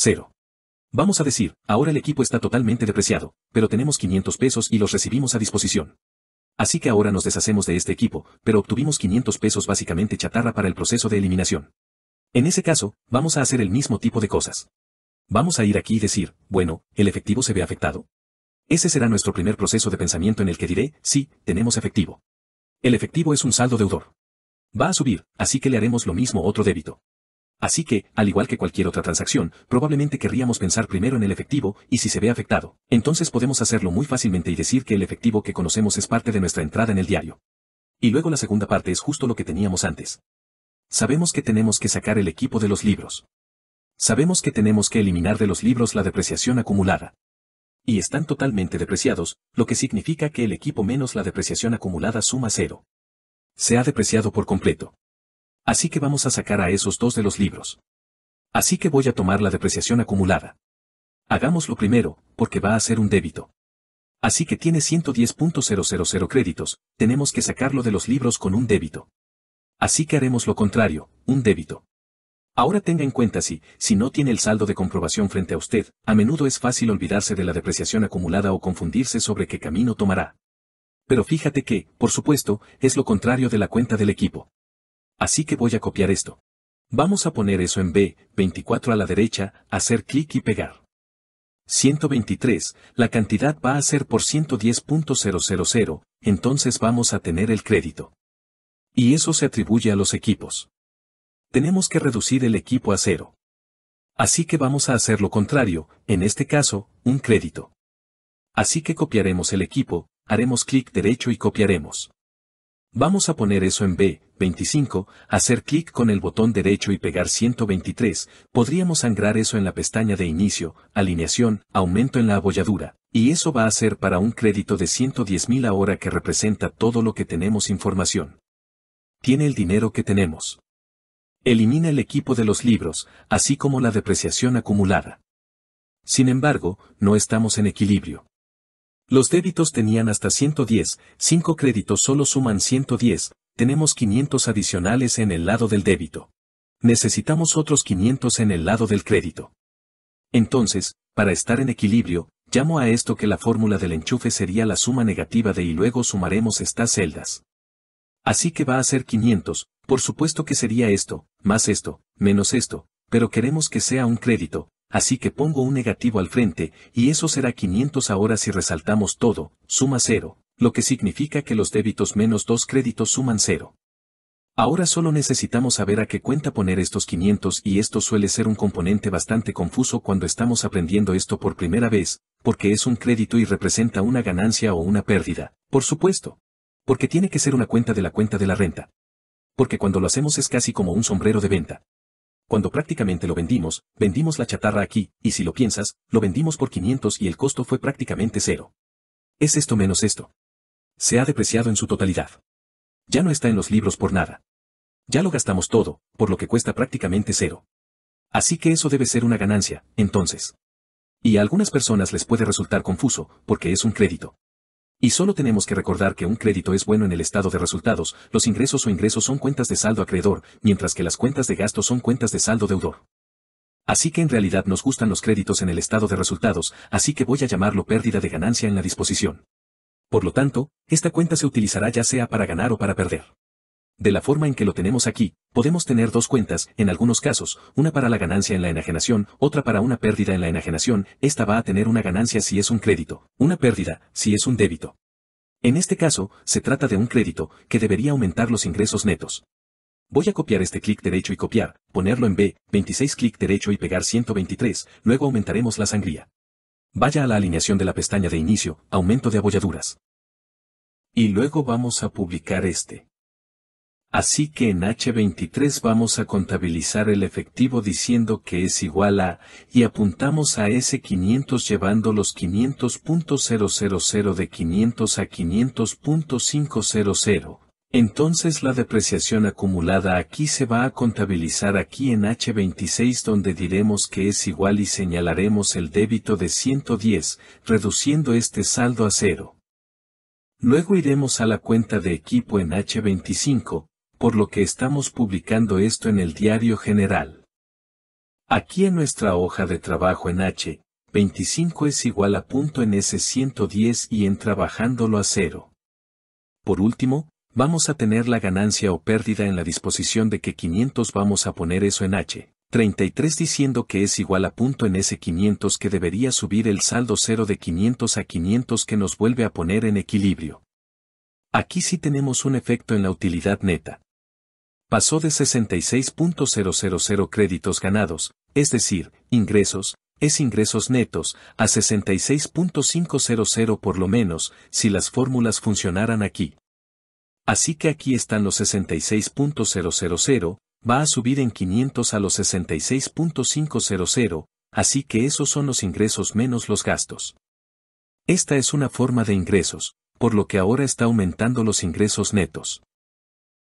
Cero. Vamos a decir, ahora el equipo está totalmente depreciado, pero tenemos 500 pesos y los recibimos a disposición. Así que ahora nos deshacemos de este equipo, pero obtuvimos 500 pesos básicamente chatarra para el proceso de eliminación. En ese caso, vamos a hacer el mismo tipo de cosas. Vamos a ir aquí y decir, bueno, el efectivo se ve afectado. Ese será nuestro primer proceso de pensamiento en el que diré, sí, tenemos efectivo. El efectivo es un saldo deudor. Va a subir, así que le haremos lo mismo otro débito. Así que, al igual que cualquier otra transacción, probablemente querríamos pensar primero en el efectivo y si se ve afectado. Entonces podemos hacerlo muy fácilmente y decir que el efectivo que conocemos es parte de nuestra entrada en el diario. Y luego la segunda parte es justo lo que teníamos antes. Sabemos que tenemos que sacar el equipo de los libros. Sabemos que tenemos que eliminar de los libros la depreciación acumulada. Y están totalmente depreciados, lo que significa que el equipo menos la depreciación acumulada suma cero. Se ha depreciado por completo. Así que vamos a sacar a esos dos de los libros. Así que voy a tomar la depreciación acumulada. Hagámoslo primero, porque va a ser un débito. Así que tiene 110.000 créditos, tenemos que sacarlo de los libros con un débito. Así que haremos lo contrario, un débito. Ahora tenga en cuenta si, si no tiene el saldo de comprobación frente a usted, a menudo es fácil olvidarse de la depreciación acumulada o confundirse sobre qué camino tomará. Pero fíjate que, por supuesto, es lo contrario de la cuenta del equipo. Así que voy a copiar esto. Vamos a poner eso en B, 24 a la derecha, hacer clic y pegar. 123, la cantidad va a ser por 110.000, entonces vamos a tener el crédito. Y eso se atribuye a los equipos. Tenemos que reducir el equipo a cero. Así que vamos a hacer lo contrario, en este caso, un crédito. Así que copiaremos el equipo, haremos clic derecho y copiaremos. Vamos a poner eso en B, 25, hacer clic con el botón derecho y pegar 123, podríamos sangrar eso en la pestaña de inicio, alineación, aumento en la abolladura, y eso va a ser para un crédito de 110.000 ahora que representa todo lo que tenemos información. Tiene el dinero que tenemos. Elimina el equipo de los libros, así como la depreciación acumulada. Sin embargo, no estamos en equilibrio. Los débitos tenían hasta 110, 5 créditos solo suman 110, tenemos 500 adicionales en el lado del débito. Necesitamos otros 500 en el lado del crédito. Entonces, para estar en equilibrio, llamo a esto que la fórmula del enchufe sería la suma negativa de y luego sumaremos estas celdas. Así que va a ser 500, por supuesto que sería esto, más esto, menos esto, pero queremos que sea un crédito, Así que pongo un negativo al frente, y eso será 500 ahora si resaltamos todo, suma cero, lo que significa que los débitos menos dos créditos suman cero. Ahora solo necesitamos saber a qué cuenta poner estos 500 y esto suele ser un componente bastante confuso cuando estamos aprendiendo esto por primera vez, porque es un crédito y representa una ganancia o una pérdida, por supuesto. Porque tiene que ser una cuenta de la cuenta de la renta. Porque cuando lo hacemos es casi como un sombrero de venta. Cuando prácticamente lo vendimos, vendimos la chatarra aquí, y si lo piensas, lo vendimos por 500 y el costo fue prácticamente cero. Es esto menos esto. Se ha depreciado en su totalidad. Ya no está en los libros por nada. Ya lo gastamos todo, por lo que cuesta prácticamente cero. Así que eso debe ser una ganancia, entonces. Y a algunas personas les puede resultar confuso, porque es un crédito. Y solo tenemos que recordar que un crédito es bueno en el estado de resultados, los ingresos o ingresos son cuentas de saldo acreedor, mientras que las cuentas de gasto son cuentas de saldo deudor. Así que en realidad nos gustan los créditos en el estado de resultados, así que voy a llamarlo pérdida de ganancia en la disposición. Por lo tanto, esta cuenta se utilizará ya sea para ganar o para perder. De la forma en que lo tenemos aquí, podemos tener dos cuentas, en algunos casos, una para la ganancia en la enajenación, otra para una pérdida en la enajenación, esta va a tener una ganancia si es un crédito, una pérdida, si es un débito. En este caso, se trata de un crédito, que debería aumentar los ingresos netos. Voy a copiar este clic derecho y copiar, ponerlo en B, 26 clic derecho y pegar 123, luego aumentaremos la sangría. Vaya a la alineación de la pestaña de inicio, aumento de abolladuras. Y luego vamos a publicar este. Así que en H23 vamos a contabilizar el efectivo diciendo que es igual a, y apuntamos a S500 llevando los 500.000 de 500 a 500.500. Entonces la depreciación acumulada aquí se va a contabilizar aquí en H26 donde diremos que es igual y señalaremos el débito de 110, reduciendo este saldo a cero. Luego iremos a la cuenta de equipo en H25, por lo que estamos publicando esto en el diario general. Aquí en nuestra hoja de trabajo en H, 25 es igual a punto en S110 y en trabajándolo a cero. Por último, vamos a tener la ganancia o pérdida en la disposición de que 500 vamos a poner eso en H. 33 diciendo que es igual a punto en S500 que debería subir el saldo 0 de 500 a 500 que nos vuelve a poner en equilibrio. Aquí sí tenemos un efecto en la utilidad neta pasó de 66.000 créditos ganados, es decir, ingresos, es ingresos netos, a 66.500 por lo menos, si las fórmulas funcionaran aquí. Así que aquí están los 66.000, va a subir en 500 a los 66.500, así que esos son los ingresos menos los gastos. Esta es una forma de ingresos, por lo que ahora está aumentando los ingresos netos.